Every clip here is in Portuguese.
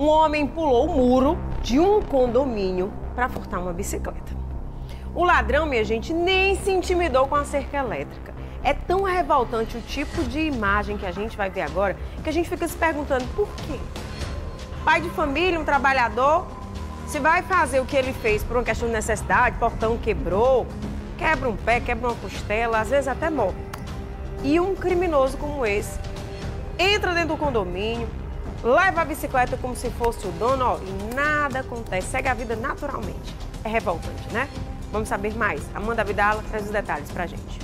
um homem pulou o muro de um condomínio para furtar uma bicicleta. O ladrão, minha gente, nem se intimidou com a cerca elétrica. É tão revoltante o tipo de imagem que a gente vai ver agora que a gente fica se perguntando por quê. Pai de família, um trabalhador, se vai fazer o que ele fez por uma questão de necessidade, portão quebrou, quebra um pé, quebra uma costela, às vezes até morre. E um criminoso como esse entra dentro do condomínio, Leva a bicicleta como se fosse o dono ó, e nada acontece. Segue a vida naturalmente. É revoltante, né? Vamos saber mais. Amanda Vidala traz os detalhes pra gente.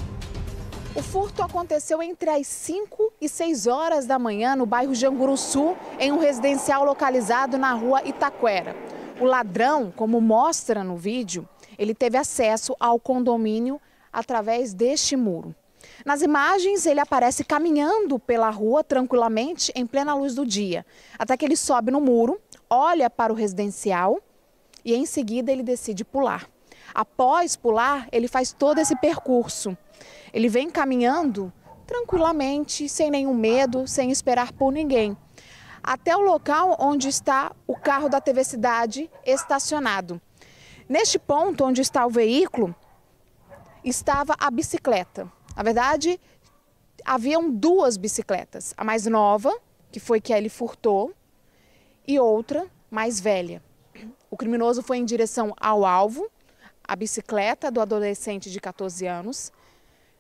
O furto aconteceu entre as 5 e 6 horas da manhã no bairro Janguru Sul, em um residencial localizado na rua Itaquera. O ladrão, como mostra no vídeo, ele teve acesso ao condomínio através deste muro. Nas imagens, ele aparece caminhando pela rua tranquilamente em plena luz do dia, até que ele sobe no muro, olha para o residencial e em seguida ele decide pular. Após pular, ele faz todo esse percurso. Ele vem caminhando tranquilamente, sem nenhum medo, sem esperar por ninguém, até o local onde está o carro da TV Cidade estacionado. Neste ponto onde está o veículo, estava a bicicleta. Na verdade, haviam duas bicicletas. A mais nova, que foi que ele furtou, e outra mais velha. O criminoso foi em direção ao alvo, a bicicleta do adolescente de 14 anos,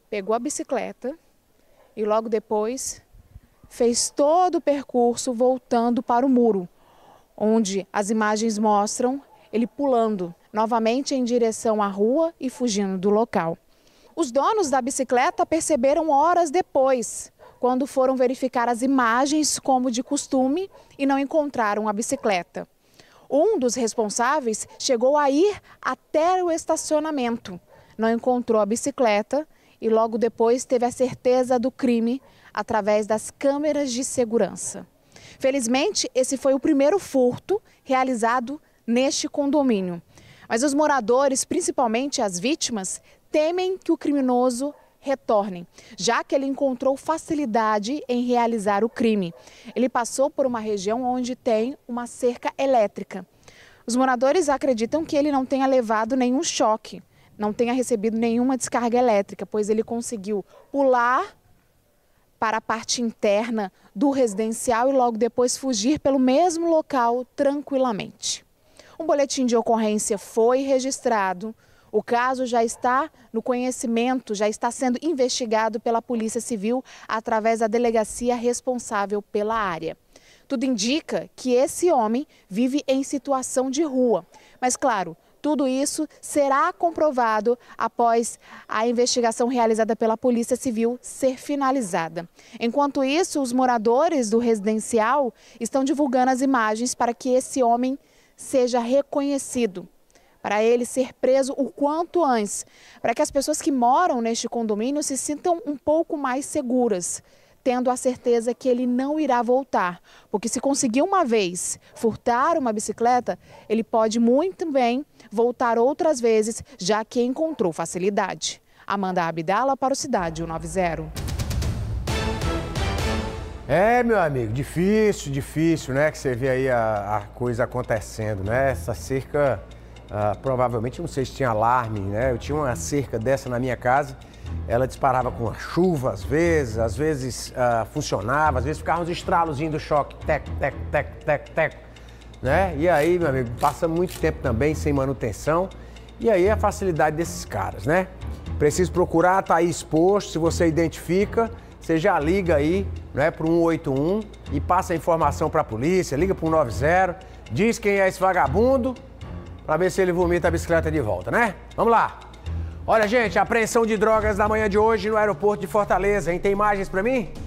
pegou a bicicleta e logo depois fez todo o percurso voltando para o muro, onde as imagens mostram ele pulando novamente em direção à rua e fugindo do local. Os donos da bicicleta perceberam horas depois, quando foram verificar as imagens como de costume e não encontraram a bicicleta. Um dos responsáveis chegou a ir até o estacionamento, não encontrou a bicicleta e logo depois teve a certeza do crime através das câmeras de segurança. Felizmente, esse foi o primeiro furto realizado neste condomínio. Mas os moradores, principalmente as vítimas, temem que o criminoso retorne, já que ele encontrou facilidade em realizar o crime. Ele passou por uma região onde tem uma cerca elétrica. Os moradores acreditam que ele não tenha levado nenhum choque, não tenha recebido nenhuma descarga elétrica, pois ele conseguiu pular para a parte interna do residencial e logo depois fugir pelo mesmo local tranquilamente. Um boletim de ocorrência foi registrado o caso já está no conhecimento, já está sendo investigado pela Polícia Civil através da delegacia responsável pela área. Tudo indica que esse homem vive em situação de rua. Mas, claro, tudo isso será comprovado após a investigação realizada pela Polícia Civil ser finalizada. Enquanto isso, os moradores do residencial estão divulgando as imagens para que esse homem seja reconhecido para ele ser preso o quanto antes, para que as pessoas que moram neste condomínio se sintam um pouco mais seguras tendo a certeza que ele não irá voltar. Porque se conseguir uma vez furtar uma bicicleta, ele pode muito bem voltar outras vezes, já que encontrou facilidade. Amanda Abdala para o Cidade 190. É, meu amigo, difícil, difícil, né? Que você vê aí a, a coisa acontecendo, né? Essa cerca ah, provavelmente, não sei se tinha alarme, né? Eu tinha uma cerca dessa na minha casa. Ela disparava com a chuva, às vezes, às vezes ah, funcionava, às vezes ficava uns estralos do choque, tec, tec, tec, tec, tec, né? E aí, meu amigo, passa muito tempo também sem manutenção. E aí a facilidade desses caras, né? Preciso procurar, tá aí exposto, se você identifica, você já liga aí, né, o 181 e passa a informação para a polícia, liga para o 90, diz quem é esse vagabundo para ver se ele vomita a bicicleta de volta, né? Vamos lá. Olha, gente, apreensão de drogas na manhã de hoje no aeroporto de Fortaleza, hein? Tem imagens para mim?